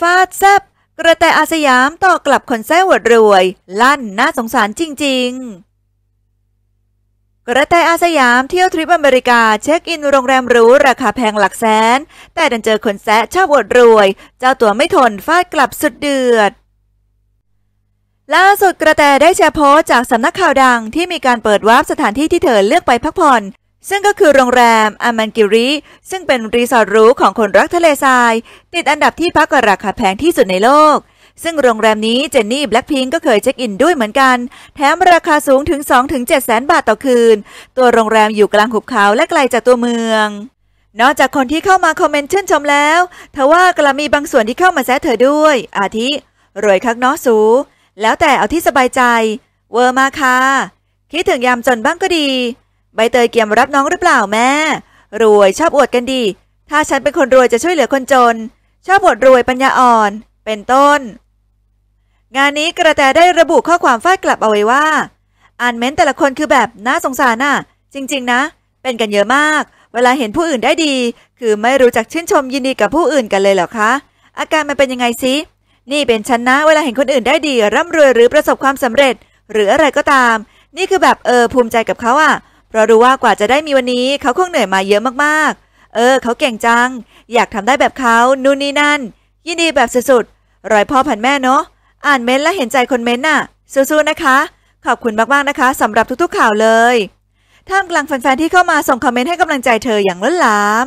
ฟาดแซบกระแตอาสยามต่อกลับคนแซวดรวยลั่นน่าสงสารจริงๆ กระแตอาสยามเที่ยวทริปอเมริกา เช็คอินโรงแรมหรู ราคาแพงหลักแสนแต่ดันเจอคนแซะชอบอวดรวย เจ้าตัวไม่ทนฟาดกลับสุดเดือด ล่าสุดกระแตได้แชร์โพสจากสำนักข่าวดังที่มีการเปิดวาร์ปสถานที่ที่เธอเลือกไปพักผ่อนซึ่งก็คือโรงแรมอามันกิริซึ่งเป็นรีสอร์ทหรูของคนรักทะเลทรายติดอันดับที่พักราคาแพงที่สุดในโลก ซึ่งโรงแรมนี้เจนนี่แบล็กพิง ก็เคยเช็คอินด้วยเหมือนกัน แถมราคาสูงถึง 2-7 แสนบาทต่อคืน ตัวโรงแรมอยู่กลางหุบเขาและไกลจากตัวเมือง นอกจากคนที่เข้ามาคอมเมนต์ชื่นชมแล้วทว่ากลับมีบางส่วนที่เข้ามาแซะเธอด้วย อาทิ รวยคักน้อสู แล้วแต่เอาที่สบายใจเวอร์มาค่ะคิดถึงยามจนบ้างก็ดีใบเตยเกี่ยมรับน้องหรือเปล่าแม่ รวยชอบอวดกันดี ถ้าฉันเป็นคนรวยจะช่วยเหลือคนจน ชอบอดรวยปัญญาอ่อน เป็นต้น งานนี้กระแตได้ระบุข้อความฟาดกลับเอาไว้ว่า อ่านเม้นแต่ละคนคือแบบน่าสงสารน่ะ จริง ๆ นะ เป็นกันเยอะมาก เวลาเห็นผู้อื่นได้ดี คือไม่รู้จักชื่นชมยินดีกับผู้อื่นกันเลยเหรอคะ อาการมันเป็นยังไงซิ นี่เป็นฉันนะ เวลาเห็นคนอื่นได้ดี ร่ำรวยหรือประสบความสำเร็จ หรืออะไรก็ตาม นี่คือแบบเออภูมิใจกับเขาอะ่ะเรารู้ว่ากว่าจะได้มีวันนี้เขาคงเหนื่อยมาเยอะมาก ๆ เออ เขาเก่งจัง อยากทำได้แบบเขานู่นนี่นั่น ยินดีแบบสุด ๆ รอยพ่อพันแม่เนาะอ่านเม้นและเห็นใจคนเม้นน่ะสู้ๆนะคะ ขอบคุณมาก ๆ นะคะ สำหรับทุก ๆ ข่าวเลยท่ามกลางแฟนๆ ที่เข้ามาส่งคอมเมนต์ให้กำลังใจเธออย่างล้นหลาม